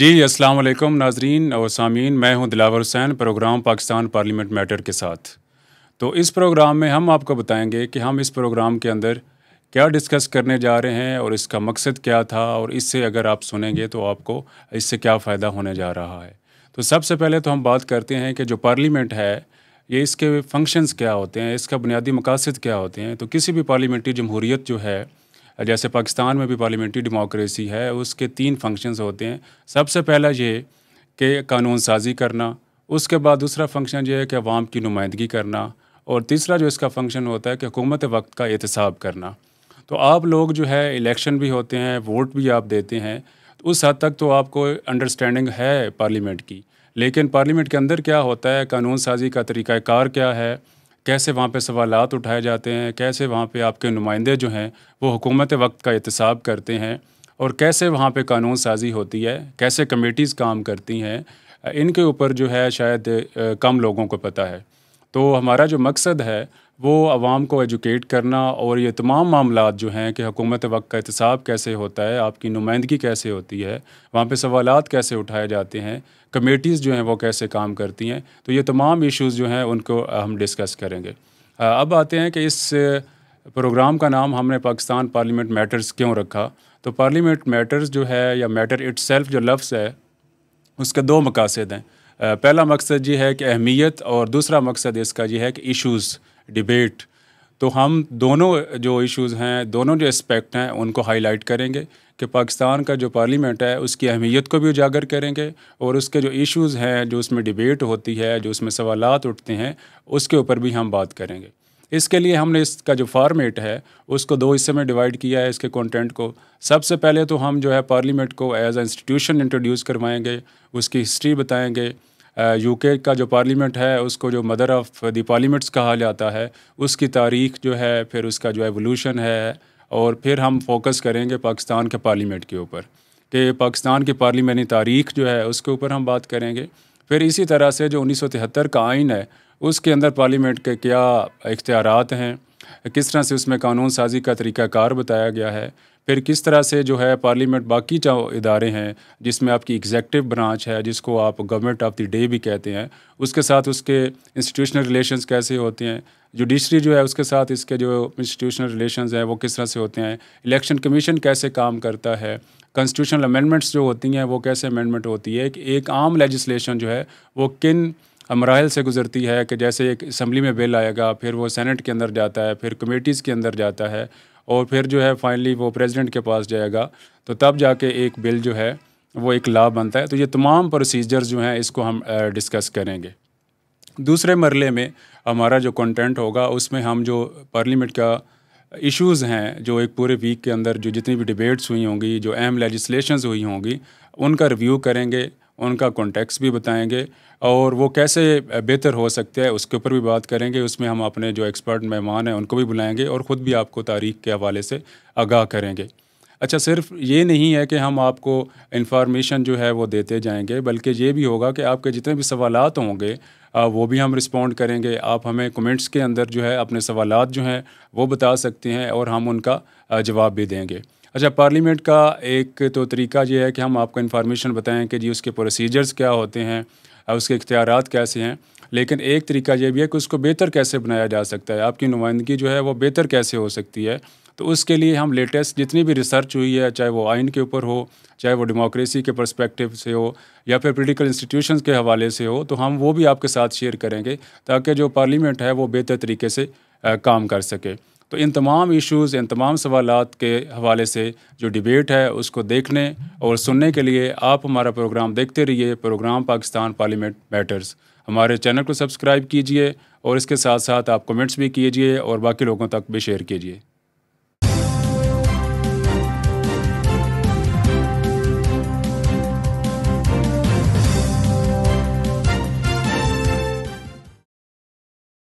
जी अस्सलाम वालेकुम नाजरीन और सामीन मैं हूं Dilawar Hussain programme Pakistan parliament matter के साथ तो इस प्रोग्राम में हम आपको बताएंगे कि हम इस प्रोग्राम के अंदर क्या डिस्कस करने जा रहे हैं और इसका मकसद क्या था और इससे अगर आप सुनेंगे तो आपको इससे क्या फ़ायदा होने जा रहा है तो सबसे पहले तो हम बात करते हैं कि जो पार्लीमेंट है ये इसके फंक्शंस क्या होते हैं इसका बुनियादी मकासद क्या होते हैं तो किसी भी पार्लीमेंट्री जमहूरीत जो है जैसे पाकिस्तान में भी पार्लियामेंट्री डेमोक्रेसी है उसके तीन फंक्शंस होते हैं सबसे पहला ये कि कानून साजी करना उसके बाद दूसरा फंक्शन ये है कि अवाम की नुमाइंदगी करना और तीसरा जो इसका फंक्शन होता है कि हुकूमत वक्त का एहतसाब करना तो आप लोग जो है इलेक्शन भी होते हैं वोट भी आप देते हैं तो उस हद तक तो आपको अंडरस्टैंडिंग है पार्लियामेंट की लेकिन पार्लियामेंट के अंदर क्या होता है कानून साजी का तरीक़ाकार क्या है कैसे वहाँ पे सवाल उठाए जाते हैं कैसे वहाँ पे आपके नुमाइंदे जो हैं वो हुकूमत वक्त का एहतसाब करते हैं और कैसे वहाँ पे कानून साजी होती है कैसे कमेटीज़ काम करती हैं इनके ऊपर जो है शायद कम लोगों को पता है तो हमारा जो मकसद है वो आवाम को एजुकेट करना और ये तमाम मामला जो हैं कि हकूमत वक्त का एहतसाब कैसे होता है आपकी नुमाइंदगी कैसे होती है वहाँ पर सवाल कैसे उठाए जाते हैं कमेटीज़ जो हैं वो कैसे काम करती हैं तो ये तमाम इशूज़ जो हैं उनको हम डिस्कस करेंगे अब आते हैं कि इस प्रोग्राम का नाम हमने पाकिस्तान पार्लियामेंट मैटर्स क्यों रखा तो पार्लियामेंट मैटर्स जो है या मैटर इट्स जो लफ्ज़ है उसके दो मकासद हैं पहला मकसद ये है कि अहमियत और दूसरा मकसद इसका ये है कि इश्यूज़ डिबेट तो हम दोनों जो इश्यूज़ हैं दोनों जो एस्पेक्ट हैं उनको हाईलाइट करेंगे कि पाकिस्तान का जो पार्लियामेंट है उसकी अहमियत को भी उजागर करेंगे और उसके जो इश्यूज़ हैं जो उसमें डिबेट होती है जो उसमें सवाल उठते हैं उसके ऊपर भी हम बात करेंगे इसके लिए हमने इसका जो फार्मेट है उसको दो हिस्से में डिवाइड किया है इसके कंटेंट को सबसे पहले तो हम जो है पार्लियामेंट को एज अ इंस्टीट्यूशन इंट्रोड्यूस करवाएंगे उसकी हिस्ट्री बताएंगे यूके का जो पार्लियामेंट है उसको जो मदर ऑफ़ दी पार्लियामेंट्स कहा जाता है उसकी तारीख जो है फिर उसका जो एवोल्यूशन है और फिर हम फोकस करेंगे पाकिस्तान के पार्लियामेंट के ऊपर कि पाकिस्तान की पार्लियामानी तारीख जो है उसके ऊपर हम बात करेंगे फिर इसी तरह से जो उन्नीस का आइन है उसके अंदर पार्लियामेंट के क्या इख्तियार हैं किस तरह से उसमें कानून साजी का तरीक़ाकार बताया गया है फिर किस तरह से जो है पार्लियामेंट बाकी जो इदारे हैं जिसमें आपकी एग्जैक्टिव ब्रांच है जिसको आप गवर्नमेंट ऑफ द डे भी कहते हैं उसके साथ उसके इंस्टीट्यूशनल रिलेशंस कैसे होते हैं जुडिशरी जो है उसके साथ इसके जो इंस्टीट्यूशनल रिलेशंस हैं वो किस तरह से होते हैं इलेक्शन कमीशन कैसे काम करता है कॉन्स्टिट्यूशनल अमेंडमेंट्स जो होती हैं वो कैसे अमेंडमेंट होती है कि एक आम लेजिस्लेशन जो है वो किन मराहल से गुजरती है कि जैसे एक असम्बली में बिल आएगा फिर वो सेनेट के अंदर जाता है फिर कमेटीज़ के अंदर जाता है और फिर जो है फाइनली वो प्रेसिडेंट के पास जाएगा तो तब जाके एक बिल जो है वो एक लाभ बनता है तो ये तमाम प्रोसीजर्स जो हैं इसको हम डिस्कस करेंगे दूसरे मरले में हमारा जो कंटेंट होगा उसमें हम जो पार्लियामेंट का इश्यूज़ हैं जो एक पूरे वीक के अंदर जो जितनी भी डिबेट्स हुई होंगी जो अहम लेजिस्लेशंस हुई होंगी उनका रिव्यू करेंगे उनका कॉन्टेक्स्ट भी बताएंगे और वो कैसे बेहतर हो सकते हैं उसके ऊपर भी बात करेंगे उसमें हम अपने जो एक्सपर्ट मेहमान हैं उनको भी बुलाएंगे और ख़ुद भी आपको तारीख के हवाले से आगाह करेंगे अच्छा सिर्फ ये नहीं है कि हम आपको इन्फॉर्मेशन जो है वो देते जाएंगे बल्कि ये भी होगा कि आपके जितने भी सवाल होंगे वो भी हम रिस्पॉन्ड करेंगे आप हमें कमेंट्स के अंदर जो है अपने सवाल जो हैं वो बता सकते हैं और हम उनका जवाब भी देंगे अच्छा पार्लियामेंट का एक तो तरीका ये है कि हम आपको इन्फॉर्मेशन बताएं कि जी उसके प्रोसीजर्स क्या होते हैं उसके इख्तियार कैसे हैं लेकिन एक तरीका ये भी है कि उसको बेहतर कैसे बनाया जा सकता है आपकी नुमाइंदगी जो है वो बेहतर कैसे हो सकती है तो उसके लिए हम लेटेस्ट जितनी भी रिसर्च हुई है चाहे वो आइन के ऊपर हो चाहे वो डेमोक्रेसी के पर्सपेक्टिव से हो या फिर पोलिटिकल इंस्टीट्यूशन के हवाले से हो तो हम वो भी आपके साथ शेयर करेंगे ताकि जो पार्लियामेंट है वो बेहतर तरीके से आ, काम कर सके तो इन तमाम इश्यूज़ इन तमाम सवाल के हवाले से जो डिबेट है उसको देखने और सुनने के लिए आप हमारा प्रोग्राम देखते रहिए प्रोग्राम पाकिस्तान पार्लियामेंट मैटर्स हमारे चैनल को सब्सक्राइब कीजिए और इसके साथ साथ आप कमेंट्स भी कीजिए और बाकी लोगों तक भी शेयर कीजिए